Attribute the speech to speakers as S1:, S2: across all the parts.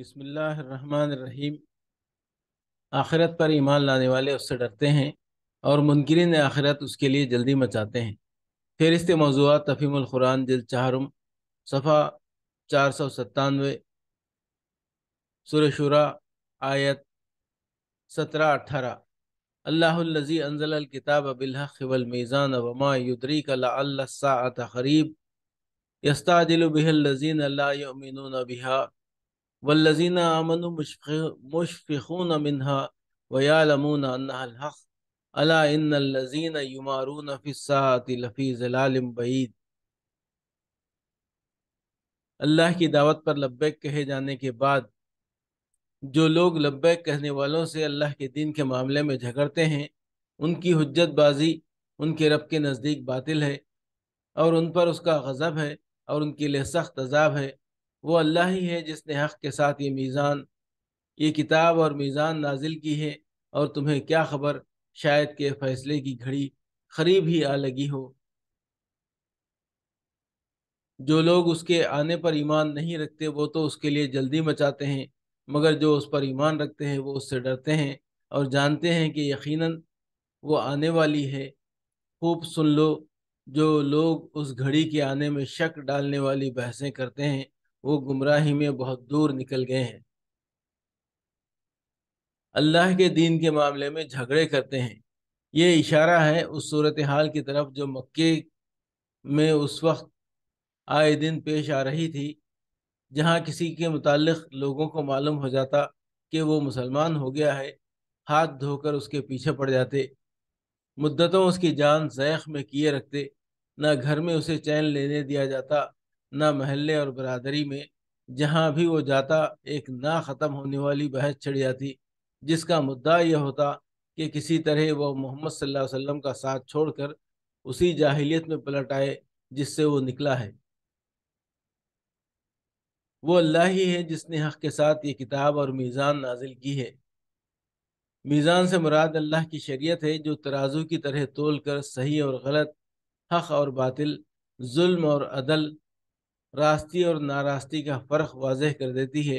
S1: बसमीम आखिरत पर ईमान लाने वाले उससे डरते हैं और मुनकरन आखिरत उसके लिए जल्दी मचाते हैं फिर इसके मौजूद तफीमकुरान जल चाहरुम सफ़ा चार सौ सत्तानवे सुरशुरा आयत सत्रह अठारह अल्लाजी अनजल किताब बिलहक़ल मीज़ान वमा युद्री कला खरीब यस्तादिल लजीन अल्लामिन बिहा वल्लजीन अल्लाह की दावत पर लब्बैक कहे जाने के बाद जो लोग लब्बैक कहने वालों से अल्लाह के दिन के मामले में झगड़ते हैं उनकी हजतबाजी उनके रब के नज़दीक बातिल है और उन पर उसका गज़ब है और उनके लिए सख्त अजाब है वो अल्लाह ही है जिसने हक़ के साथ ये मीज़ान ये किताब और मीज़ान नाजिल की है और तुम्हें क्या खबर शायद के फैसले की घड़ी करीब ही आ लगी हो जो लोग उसके आने पर ईमान नहीं रखते वो तो उसके लिए जल्दी मचाते हैं मगर जो उस पर ईमान रखते हैं वो उससे डरते हैं और जानते हैं कि यकीनन वो आने वाली है खूब सुन लो जो लोग उस घड़ी के आने में शक डालने वाली बहसें करते हैं वो गुमराही में बहुत दूर निकल गए हैं अल्लाह के दीन के मामले में झगड़े करते हैं ये इशारा है उस सूरत हाल की तरफ जो मक्के में उस वक्त आए दिन पेश आ रही थी जहाँ किसी के मुतालिक लोगों को मालूम हो जाता कि वो मुसलमान हो गया है हाथ धोकर उसके पीछे पड़ जाते मुद्दतों उसकी जान जैख में किए रखते ना घर में उसे चैन लेने दिया जाता ना महल्ले और बरदरी में जहाँ भी वो जाता एक ना ख़त्म होने वाली बहस छिड़ जाती जिसका मुद्दा यह होता कि किसी तरह वह मोहम्मद सल्लल्लाहु अलैहि वसल्लम का साथ छोड़कर उसी जाहिलियत में पलट आए जिससे वो निकला है वो अल्लाह ही है जिसने हक के साथ ये किताब और मीज़ान नाजिल की है मीज़ान से मुराद अल्लाह की शरीयत है जो तराजू की तरह तोल कर सही और गलत हक और बातिल जुल्म और अदल रास्ती और नारास्ती का फ़र्क वाज कर देती है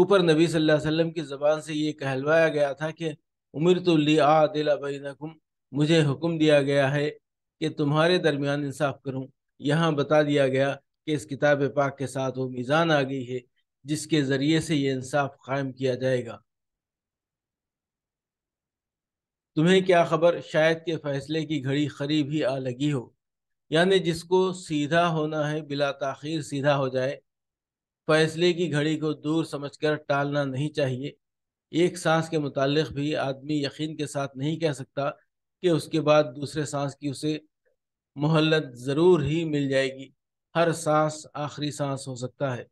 S1: ऊपर नबी सल्लल्लाहु अलैहि वसल्लम की ज़बान से ये कहलवाया गया था कि उमिर तो आदिला बैनकुम मुझे हुक्म दिया गया है कि तुम्हारे दरमियान इंसाफ करूँ यहाँ बता दिया गया कि इस किताब पाक के साथ वो मीज़ान आ गई है जिसके ज़रिए से ये इंसाफ कायम किया जाएगा तुम्हें क्या खबर शायद के फैसले की घड़ी खरीब ही आ लगी हो यानी जिसको सीधा होना है बिला तखिर सीधा हो जाए फैसले की घड़ी को दूर समझकर टालना नहीं चाहिए एक सांस के मुतालिक भी आदमी यकीन के साथ नहीं कह सकता कि उसके बाद दूसरे सांस की उसे मोहलत ज़रूर ही मिल जाएगी हर सांस आखिरी सांस हो सकता है